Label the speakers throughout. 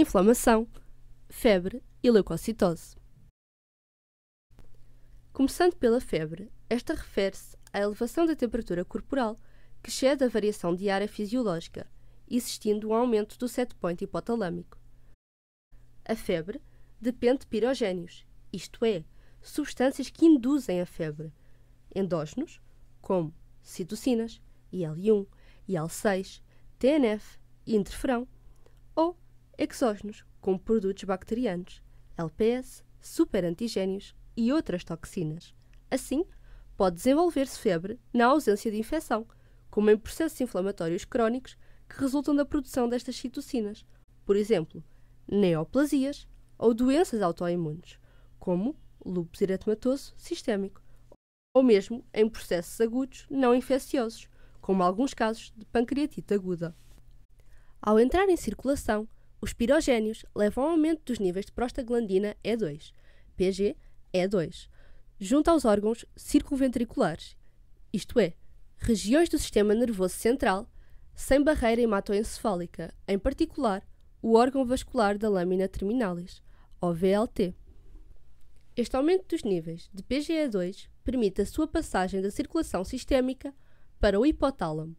Speaker 1: inflamação, febre e leucocitose. Começando pela febre, esta refere-se à elevação da temperatura corporal que excede a variação diária fisiológica, existindo um aumento do set point hipotalâmico. A febre depende de pirogénios, isto é, substâncias que induzem a febre, endógenos, como citocinas, IL-1, IL-6, TNF e interferão, ou exógenos, como produtos bacterianos, LPS, superantigénios e outras toxinas. Assim, pode desenvolver-se febre na ausência de infecção, como em processos inflamatórios crónicos que resultam da produção destas citocinas, por exemplo, neoplasias ou doenças autoimunes, como lúpus eritematoso sistémico, ou mesmo em processos agudos não infecciosos, como alguns casos de pancreatite aguda. Ao entrar em circulação, os pirogénios levam ao aumento dos níveis de prostaglandina E2, PG E2, junto aos órgãos circunventriculares, isto é, regiões do sistema nervoso central sem barreira hematoencefálica, em particular o órgão vascular da lâmina terminalis, OVLT. Este aumento dos níveis de PGE2 permite a sua passagem da circulação sistémica para o hipotálamo.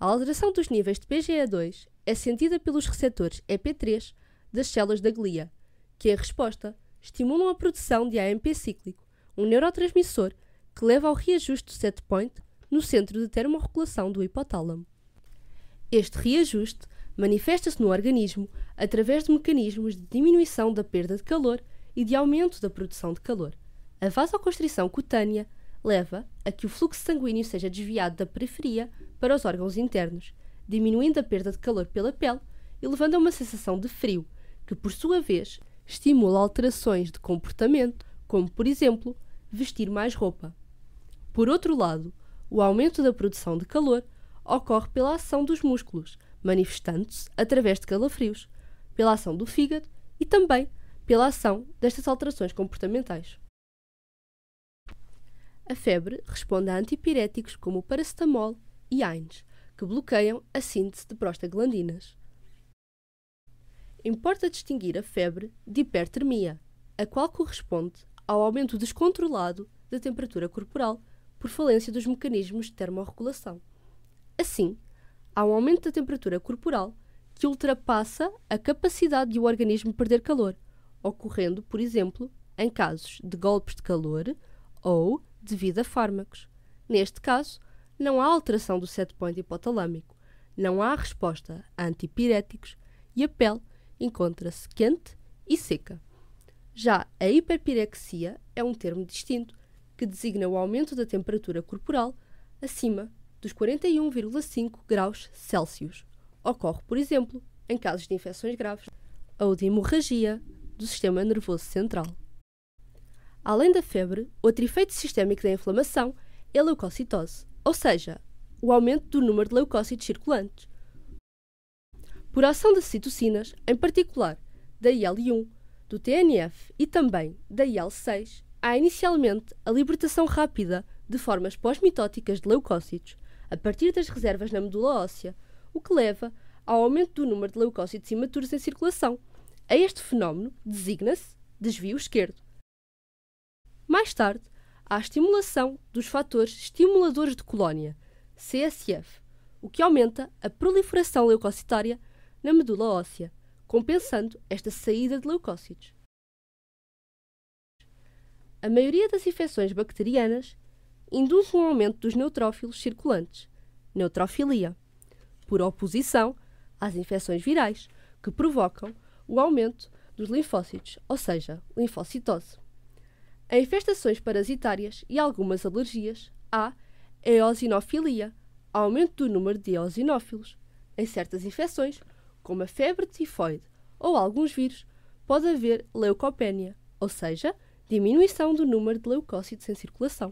Speaker 1: A alteração dos níveis de PGE2 é sentida pelos receptores EP3 das células da glia, que em resposta estimulam a produção de AMP cíclico, um neurotransmissor que leva ao reajuste do set point no centro de termorregulação do hipotálamo. Este reajuste manifesta-se no organismo através de mecanismos de diminuição da perda de calor e de aumento da produção de calor. A vasoconstrição cutânea leva a que o fluxo sanguíneo seja desviado da periferia para os órgãos internos diminuindo a perda de calor pela pele e levando a uma sensação de frio, que por sua vez estimula alterações de comportamento, como por exemplo vestir mais roupa. Por outro lado, o aumento da produção de calor ocorre pela ação dos músculos, manifestando-se através de calafrios, pela ação do fígado e também pela ação destas alterações comportamentais. A febre responde a antipiréticos como o paracetamol e AINES, que bloqueiam a síntese de prostaglandinas. Importa distinguir a febre de hipertermia, a qual corresponde ao aumento descontrolado da temperatura corporal por falência dos mecanismos de termorregulação. Assim, há um aumento da temperatura corporal que ultrapassa a capacidade de o organismo perder calor, ocorrendo, por exemplo, em casos de golpes de calor ou devido a fármacos. Neste caso, não há alteração do set point hipotalâmico, não há resposta a antipiréticos e a pele encontra-se quente e seca. Já a hiperpirexia é um termo distinto que designa o aumento da temperatura corporal acima dos 41,5 graus Celsius. Ocorre, por exemplo, em casos de infecções graves ou de hemorragia do sistema nervoso central. Além da febre, outro efeito sistémico da inflamação é a leucocitose, ou seja, o aumento do número de leucócitos circulantes. Por ação das citocinas, em particular da IL-1, do TNF e também da IL-6, há inicialmente a libertação rápida de formas pós-mitóticas de leucócitos, a partir das reservas na medula óssea, o que leva ao aumento do número de leucócitos imaturos em circulação. A este fenómeno designa-se desvio esquerdo. Mais tarde, à estimulação dos fatores estimuladores de colónia, CSF, o que aumenta a proliferação leucocitária na medula óssea, compensando esta saída de leucócitos. A maioria das infecções bacterianas induz um aumento dos neutrófilos circulantes, neutrofilia, por oposição às infecções virais, que provocam o aumento dos linfócitos, ou seja, linfocitose. Em infestações parasitárias e algumas alergias, há eosinofilia, aumento do número de eosinófilos. Em certas infecções, como a febre tifoide ou alguns vírus, pode haver leucopenia, ou seja, diminuição do número de leucócitos em circulação.